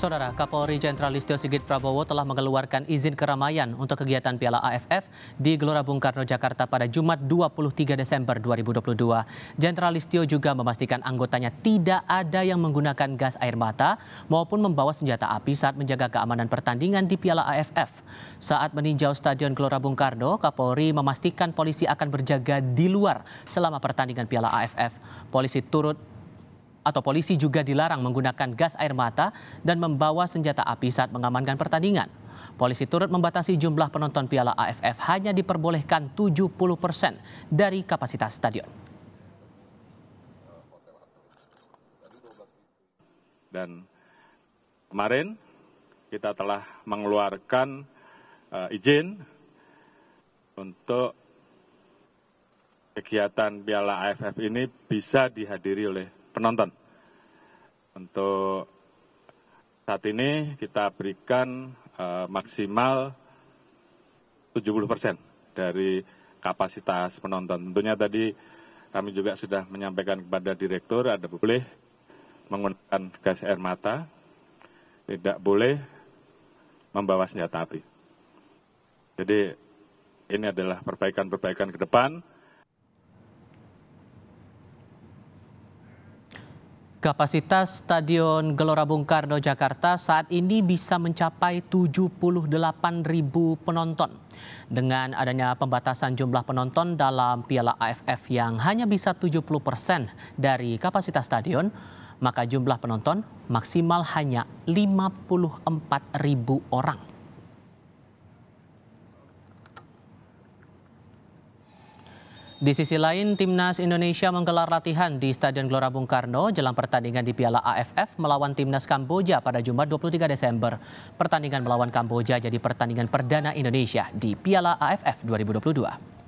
Saudara Kapolri Jenderal Listio Sigit Prabowo telah mengeluarkan izin keramaian untuk kegiatan Piala AFF di Gelora Bung Karno Jakarta pada Jumat 23 Desember 2022. Jenderal Listio juga memastikan anggotanya tidak ada yang menggunakan gas air mata maupun membawa senjata api saat menjaga keamanan pertandingan di Piala AFF. Saat meninjau Stadion Gelora Bung Karno, Kapolri memastikan polisi akan berjaga di luar selama pertandingan Piala AFF. Polisi turut atau polisi juga dilarang menggunakan gas air mata dan membawa senjata api saat mengamankan pertandingan. Polisi turut membatasi jumlah penonton Piala AFF hanya diperbolehkan 70 persen dari kapasitas stadion. Dan kemarin kita telah mengeluarkan uh, izin untuk kegiatan Piala AFF ini bisa dihadiri oleh penonton. Untuk saat ini kita berikan uh, maksimal 70 persen dari kapasitas penonton. Tentunya tadi kami juga sudah menyampaikan kepada direktur ada boleh menggunakan gas air mata, tidak boleh membawa senjata api. Jadi ini adalah perbaikan-perbaikan ke depan. Kapasitas Stadion Gelora Bung Karno Jakarta saat ini bisa mencapai 78 ribu penonton. Dengan adanya pembatasan jumlah penonton dalam Piala AFF yang hanya bisa 70 persen dari kapasitas stadion, maka jumlah penonton maksimal hanya 54 ribu orang. Di sisi lain, Timnas Indonesia menggelar latihan di Stadion Gelora Bung Karno jelang pertandingan di Piala AFF melawan Timnas Kamboja pada Jumat 23 Desember. Pertandingan melawan Kamboja jadi pertandingan perdana Indonesia di Piala AFF 2022.